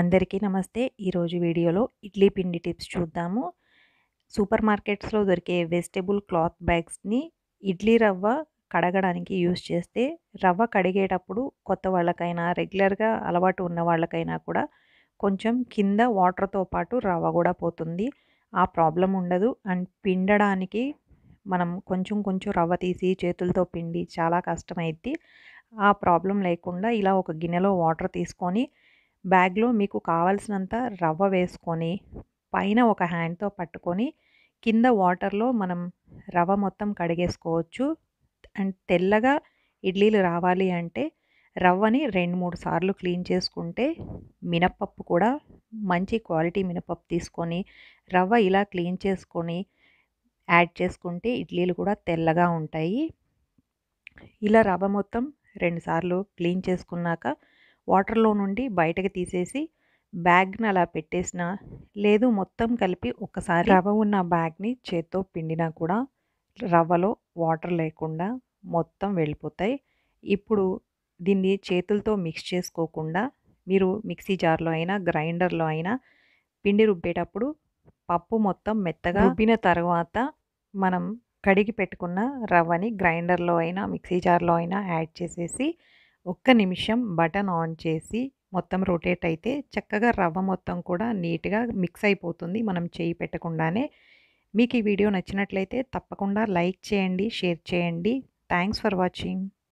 అందరికీ నమస్తే ఈరోజు వీడియోలో ఇడ్లీ పిండి టిప్స్ చూద్దాము సూపర్ మార్కెట్స్లో దొరికే వెజిటేబుల్ క్లాత్ బ్యాగ్స్ని ఇడ్లీ రవ్వ కడగడానికి యూస్ చేస్తే రవ్వ కడిగేటప్పుడు కొత్త వాళ్ళకైనా రెగ్యులర్గా అలవాటు ఉన్న వాళ్ళకైనా కూడా కొంచెం కింద వాటర్తో పాటు రవ్వ కూడా పోతుంది ఆ ప్రాబ్లం ఉండదు అండ్ పిండడానికి మనం కొంచెం కొంచెం రవ్వ తీసి చేతులతో పిండి చాలా కష్టమైద్ది ఆ ప్రాబ్లం లేకుండా ఇలా ఒక గిన్నెలో వాటర్ తీసుకొని బ్యాగ్లో మీకు కావలసినంత రవ్వ వేసుకొని పైన ఒక హ్యాండ్తో పట్టుకొని కింద వాటర్లో మనం రవ్వ మొత్తం కడిగేసుకోవచ్చు అండ్ తెల్లగా ఇడ్లీలు రావాలి అంటే రవ్వని రెండు మూడు సార్లు క్లీన్ చేసుకుంటే మినప్పప్పు కూడా మంచి క్వాలిటీ మినపప్పు తీసుకొని రవ్వ ఇలా క్లీన్ చేసుకొని యాడ్ చేసుకుంటే ఇడ్లీలు కూడా తెల్లగా ఉంటాయి ఇలా రవ్వ మొత్తం రెండుసార్లు క్లీన్ చేసుకున్నాక వాటర్లో నుండి బయటకు తీసేసి బ్యాగ్ని అలా పెట్టేసిన లేదు మొత్తం కలిపి ఒకసారి రవ్వ ఉన్న బ్యాగ్ని చేత్తో పిండినా కూడా రవ్వలో వాటర్ లేకుండా మొత్తం వెళ్ళిపోతాయి ఇప్పుడు దీన్ని చేతులతో మిక్స్ చేసుకోకుండా మీరు మిక్సీ జార్లో అయినా గ్రైండర్లో అయినా పిండి రుబ్బేటప్పుడు పప్పు మొత్తం మెత్తగా రుబ్బిన తర్వాత మనం కడిగి పెట్టుకున్న రవ్వని గ్రైండర్లో అయినా మిక్సీ జార్లో అయినా యాడ్ చేసేసి ఒక్క నిమిషం బటన్ ఆన్ చేసి మొత్తం రొటేట్ అయితే చక్కగా రవ్వ మొత్తం కూడా నీట్గా మిక్స్ అయిపోతుంది మనం చేయి పెట్టకుండానే మీకు ఈ వీడియో నచ్చినట్లయితే తప్పకుండా లైక్ చేయండి షేర్ చేయండి థ్యాంక్స్ ఫర్ వాచింగ్